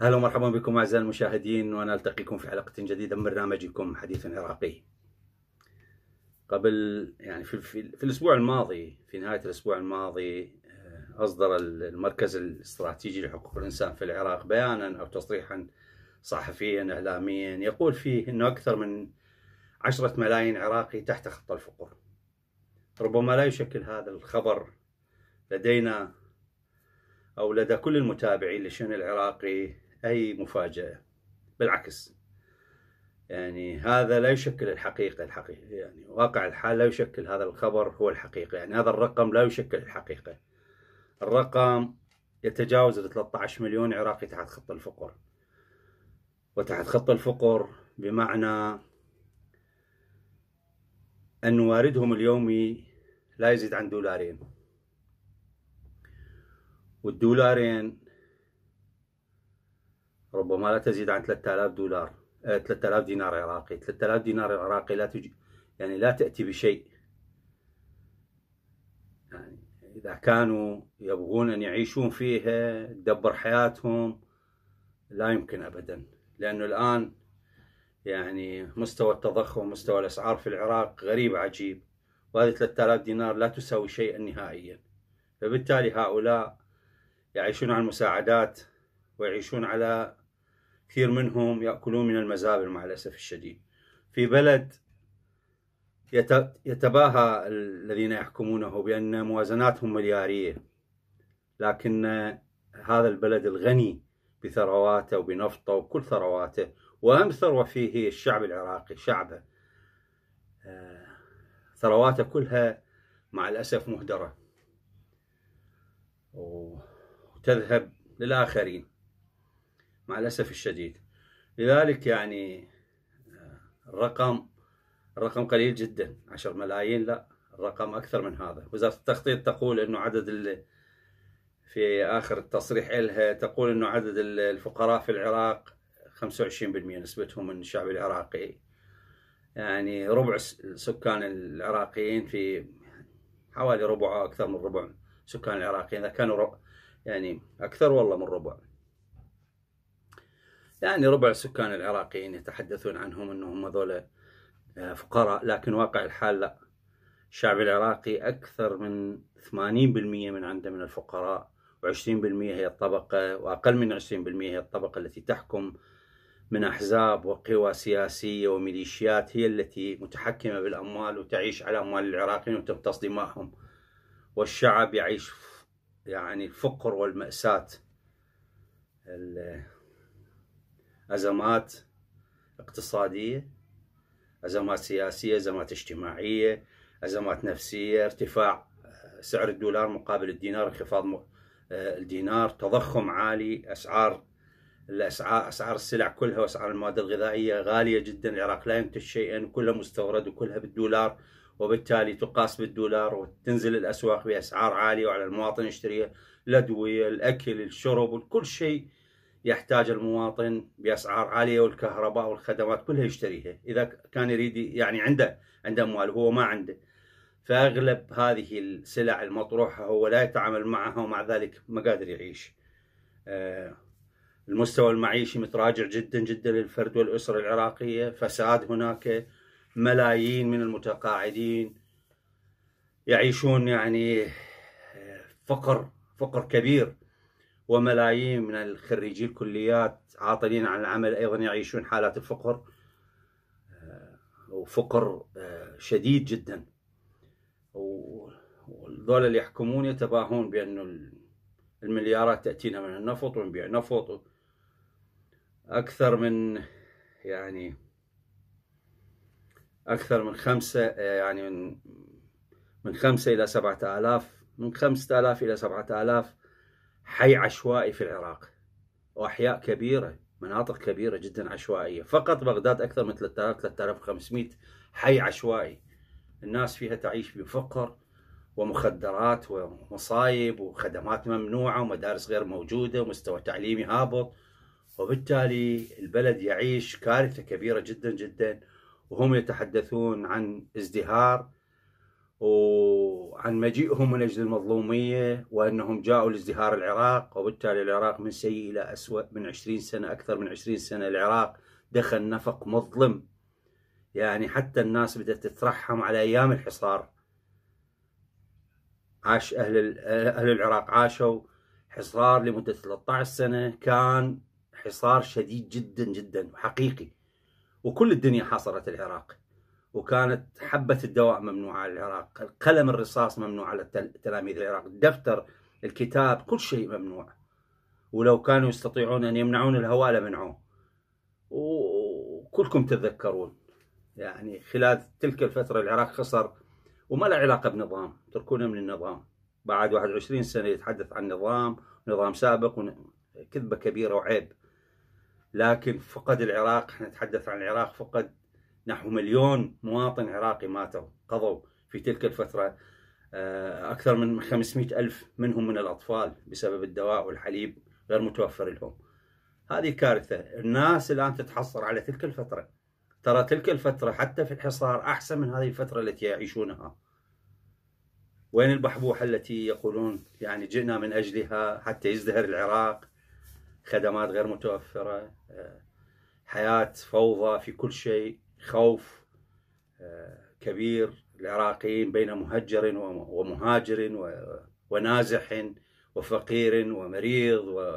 اهلا ومرحبا بكم اعزائي المشاهدين ونلتقيكم في حلقه جديده من برنامجكم حديث عراقي. قبل يعني في, في, في الاسبوع الماضي في نهايه الاسبوع الماضي أصدر المركز الاستراتيجي لحقوق الإنسان في العراق بيانا أو تصريحا صحفيا إعلاميا يقول فيه أنه أكثر من عشرة ملايين عراقي تحت خط الفقر ربما لا يشكل هذا الخبر لدينا أو لدى كل المتابعين للشأن العراقي أي مفاجأة بالعكس يعني هذا لا يشكل الحقيقة الحقيقة يعني واقع الحال لا يشكل هذا الخبر هو الحقيقة يعني هذا الرقم لا يشكل الحقيقة الرقم يتجاوز ال 13 مليون عراقي تحت خط الفقر وتحت خط الفقر بمعنى أن واردهم اليومي لا يزيد عن دولارين والدولارين ربما لا تزيد عن 3000 دولار 3000 آه، دينار عراقي 3000 دينار عراقي لا تجي يعني لا تأتي بشيء إذا كانوا يبغون أن يعيشون فيها تدبر حياتهم لا يمكن أبدا لأنه الآن يعني مستوى التضخم مستوى الأسعار في العراق غريب عجيب وهذه 3000 دينار لا تساوي شيئا نهائيا فبالتالي هؤلاء يعيشون على المساعدات ويعيشون على كثير منهم يأكلون من المزابل مع الأسف الشديد في بلد يتباهى الذين يحكمونه بأن موازناتهم مليارية لكن هذا البلد الغني بثرواته وبنفطه وكل ثرواته وأهم ثروة فيه هي الشعب العراقي شعبه آه، ثرواته كلها مع الأسف مهدرة وتذهب للآخرين مع الأسف الشديد لذلك يعني آه، الرقم الرقم قليل جدا عشر ملايين لا الرقم اكثر من هذا وزاره التخطيط تقول انه عدد اللي في اخر التصريح لها تقول انه عدد الفقراء في العراق 25% نسبتهم من الشعب العراقي يعني ربع سكان العراقيين في حوالي ربع او اكثر من ربع سكان العراقيين اذا كانوا ربع يعني اكثر والله من ربع يعني ربع سكان العراقيين يتحدثون عنهم انهم هذول آه، فقراء لكن واقع الحال لا الشعب العراقي أكثر من 80% من عنده من الفقراء و20% هي الطبقة وأقل من 20% هي الطبقة التي تحكم من أحزاب وقوى سياسية وميليشيات هي التي متحكمة بالأموال وتعيش على أموال العراقيين وتمتص دماءهم والشعب يعيش يعني الفقر والمأساة الأزمات اقتصادية أزمات سياسية أزمات اجتماعية أزمات نفسية ارتفاع آه، سعر الدولار مقابل الدينار انخفاض آه، الدينار تضخم عالي أسعار الأسعار أسعار السلع كلها وأسعار المواد الغذائية غالية جدا العراق لا ينتج شيئا كلها مستورد وكلها بالدولار وبالتالي تقاس بالدولار وتنزل الأسواق بأسعار عالية وعلى المواطن يشتريها الأدوية الأكل الشرب وكل شيء يحتاج المواطن باسعار عاليه والكهرباء والخدمات كلها يشتريها اذا كان يريد يعني عنده عنده اموال هو ما عنده فاغلب هذه السلع المطروحه هو لا يتعامل معها ومع ذلك ما قادر يعيش آه، المستوى المعيشي متراجع جدا جدا للفرد والاسره العراقيه فساد هناك ملايين من المتقاعدين يعيشون يعني آه، فقر فقر كبير وملايين من الخريجي الكليات عاطلين عن العمل ايضا يعيشون حالات الفقر آه، وفقر آه، شديد جدا وذول اللي يحكمون يتباهون بان المليارات تاتينا من النفط ونبيع نفط اكثر من يعني اكثر من خمسة آه، يعني من من خمسة الى سبعة الاف من خمسة الاف الى سبعة الاف حي عشوائي في العراق واحياء كبيره مناطق كبيره جدا عشوائيه فقط بغداد اكثر من 3000 3500 حي عشوائي الناس فيها تعيش بفقر ومخدرات ومصايب وخدمات ممنوعه ومدارس غير موجوده ومستوى تعليمي هابط وبالتالي البلد يعيش كارثه كبيره جدا جدا وهم يتحدثون عن ازدهار وعن مجيئهم من أجل المظلومية وأنهم جاءوا لازدهار العراق وبالتالي العراق من سيء إلى اسوء من 20 سنة أكثر من 20 سنة العراق دخل نفق مظلم يعني حتى الناس بدأت تترحم على أيام الحصار عاش أهل, أهل العراق عاشوا حصار لمدة 13 سنة كان حصار شديد جدا جدا وحقيقي وكل الدنيا حاصرت العراق وكانت حبة الدواء ممنوعة على العراق قلم الرصاص ممنوع على تلاميذ العراق الدفتر الكتاب كل شيء ممنوع ولو كانوا يستطيعون أن يمنعون الهواء لمنعوه وكلكم تتذكرون يعني خلال تلك الفترة العراق خسر وما له علاقة بنظام تركونا من النظام بعد 21 سنة يتحدث عن نظام نظام سابق كذبة كبيرة وعيب لكن فقد العراق نتحدث عن العراق فقد نحو مليون مواطن عراقي ماتوا قضوا في تلك الفترة آه، أكثر من 500 ألف منهم من الأطفال بسبب الدواء والحليب غير متوفر لهم هذه كارثة الناس الآن تتحصر على تلك الفترة ترى تلك الفترة حتى في الحصار أحسن من هذه الفترة التي يعيشونها وين البحبوحة التي يقولون يعني جئنا من أجلها حتى يزدهر العراق خدمات غير متوفرة آه، حياة فوضى في كل شيء خوف آه، كبير العراقيين بين مهجر ومهاجر ونازح وفقير ومريض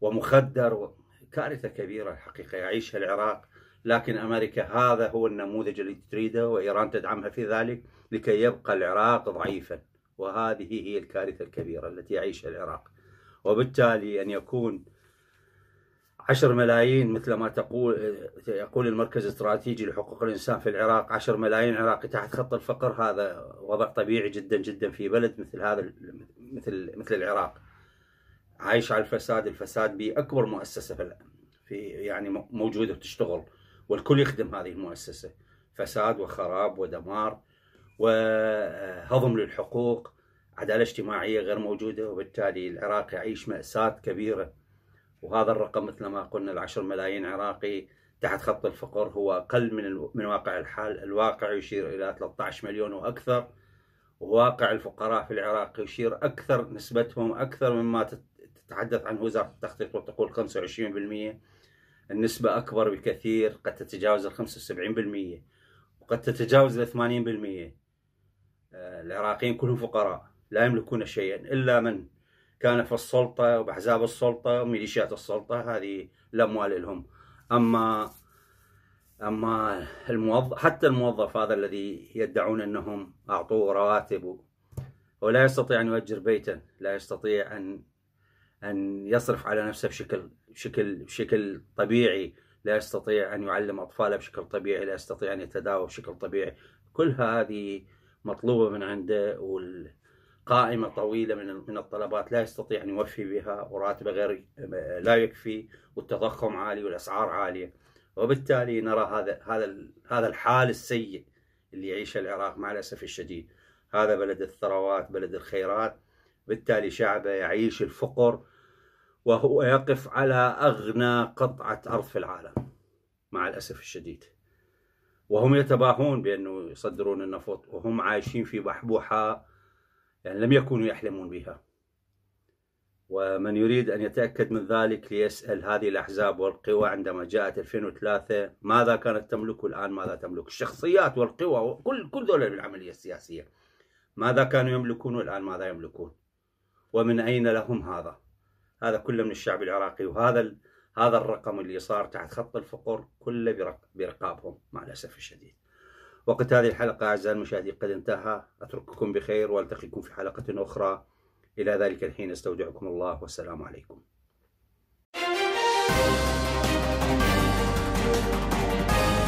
ومخدر كارثة كبيرة الحقيقة يعيشها العراق لكن أمريكا هذا هو النموذج اللي تريده وإيران تدعمها في ذلك لكي يبقى العراق ضعيفا وهذه هي الكارثة الكبيرة التي يعيشها العراق وبالتالي أن يكون 10 ملايين مثل ما تقول يقول المركز الاستراتيجي لحقوق الانسان في العراق 10 ملايين عراقي تحت خط الفقر هذا وضع طبيعي جدا جدا في بلد مثل هذا مثل مثل العراق عايش على الفساد الفساد باكبر مؤسسه في يعني موجوده تشتغل والكل يخدم هذه المؤسسه فساد وخراب ودمار وهضم للحقوق عداله اجتماعيه غير موجوده وبالتالي العراق يعيش ماساه كبيره وهذا الرقم مثل ما قلنا العشر ملايين عراقي تحت خط الفقر هو أقل من من واقع الحال الواقع يشير إلى 13 مليون وأكثر وواقع الفقراء في العراق يشير أكثر نسبتهم أكثر مما تتحدث عنه وزارة التخطيط وتقول 25% النسبة أكبر بكثير قد تتجاوز ال 75% وقد تتجاوز ال 80% آه، العراقيين كلهم فقراء لا يملكون شيئا إلا من كان في السلطة وبأحزاب السلطة وميليشيات السلطة هذه الأموال لهم أما أما الموظف حتى الموظف هذا الذي يدعون أنهم أعطوه رواتب ولا يستطيع أن يؤجر بيته لا يستطيع أن أن يصرف على نفسه بشكل بشكل بشكل طبيعي لا يستطيع أن يعلم أطفاله بشكل طبيعي لا يستطيع أن يتداوى بشكل طبيعي كل هذه مطلوبة من عنده وال قائمة طويلة من من الطلبات لا يستطيع أن يوفي بها وراتبه غير آه، لا يكفي والتضخم عالي والأسعار عالية وبالتالي نرى هذا هذا هذا الحال السيء اللي يعيشه العراق مع الأسف الشديد هذا بلد الثروات بلد الخيرات بالتالي شعبه يعيش الفقر وهو يقف على أغنى قطعة أرض في العالم مع الأسف الشديد وهم يتباهون بأنه يصدرون النفط وهم عايشين في بحبوحة يعني لم يكونوا يحلمون بها ومن يريد أن يتأكد من ذلك ليسأل هذه الأحزاب والقوى عندما جاءت 2003 ماذا كانت تملك والآن ماذا تملك الشخصيات والقوى وكل كل ذولا العملية السياسية ماذا كانوا يملكون والآن ماذا يملكون ومن أين لهم هذا هذا كله من الشعب العراقي وهذا هذا الرقم اللي صار تحت خط الفقر كله برقابهم مع الأسف الشديد وقت هذه الحلقة أعزائي المشاهدين قد انتهى أترككم بخير وألتقيكم في حلقة أخرى إلى ذلك الحين أستودعكم الله والسلام عليكم